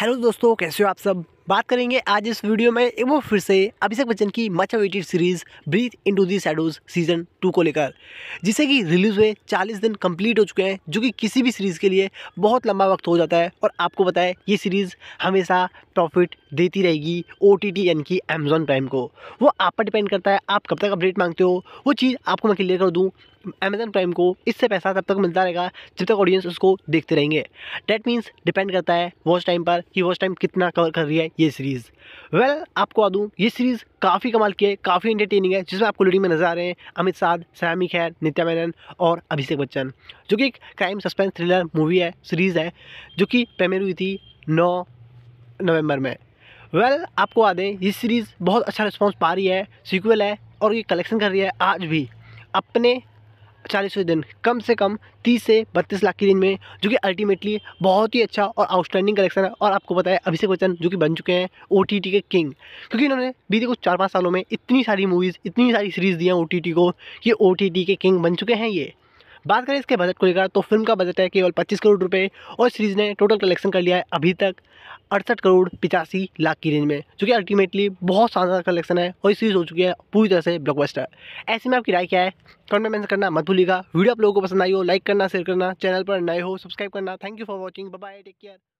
hello दोस्तों कैसे हो आप सब बात करेंगे आज इस वीडियो में वो फिर से अभिषेक बच्चन की much awaited series Breathe into the shadows season two को लेकर जिसे कि रिलीज़ हुए 40 दिन कंप्लीट हो चुके हैं जो कि किसी भी सीरीज़ के लिए बहुत लंबा वक्त हो जाता है और आपको बताए ये सीरीज़ हमेशा प्रॉफिट देती रहेगी ओ टी टी यानी कि अमेजोन प्राइम को वो आप पर डिपेंड करता है आप कब तक अपडेट मांगते हो वो चीज़ आपको मैं क्लियर कर दूँ अमेजन प्राइम को इससे पैसा तब तक मिलता रहेगा जब तक ऑडियंस उसको देखते रहेंगे डैट मीन्स डिपेंड करता है वॉच टाइम पर कि वॉच टाइम कितना कवर कर रही है ये सीरीज़ वेल well, आपको आ दूँ ये सीरीज़ काफ़ी कमाल की है काफ़ी इंटरटेनिंग है जिसमें आपको लीडिंग में नजर आ रहे हैं अमित शाह सयामी खैर नित्या मैनन और अभिषेक बच्चन जो कि एक क्राइम सस्पेंस थ्रिलर मूवी है सीरीज़ है जो कि प्रेमियर हुई थी नौ नवंबर में वेल well, आपको आ दें ये सीरीज़ बहुत अच्छा रिस्पॉन्स पा रही है सीक्वल है और ये कलेक्शन कर रही है आज भी अपने चालीसवें दिन कम से कम तीस से बत्तीस लाख की रेंज में जो कि अल्टीमेटली बहुत ही अच्छा और आउटस्टैंडिंग कलेक्शन है और आपको बताया अभिषेक बच्चन जो कि बन चुके हैं ओ के किंग क्योंकि इन्होंने बीते कुछ चार पाँच सालों में इतनी सारी मूवीज़ इतनी सारी सीरीज़ दी हैं ओ को कि ओ के किंग बन चुके हैं ये बात करें इसके बजट को लेकर तो फिल्म का बजट है केवल पच्चीस करोड़ रुपये और सीरीज़ ने टोटल कलेक्शन कर लिया है अभी तक अड़सठ करोड़ पिचासी लाख की रेंज में जो कि अल्टीमेटली बहुत शानदार कलेक्शन है और सीरीज़ हो चुकी है पूरी तरह से ब्लॉकबस्टर ऐसे में आपकी राय क्या है कमेंट में मैंशन करना मत भूलिएगा वीडियो आप लोगों को पसंद आई हो लाइक करना शेयर करना चैनल पर नए हो सब्सक्राइब करना thank you for watching bye take care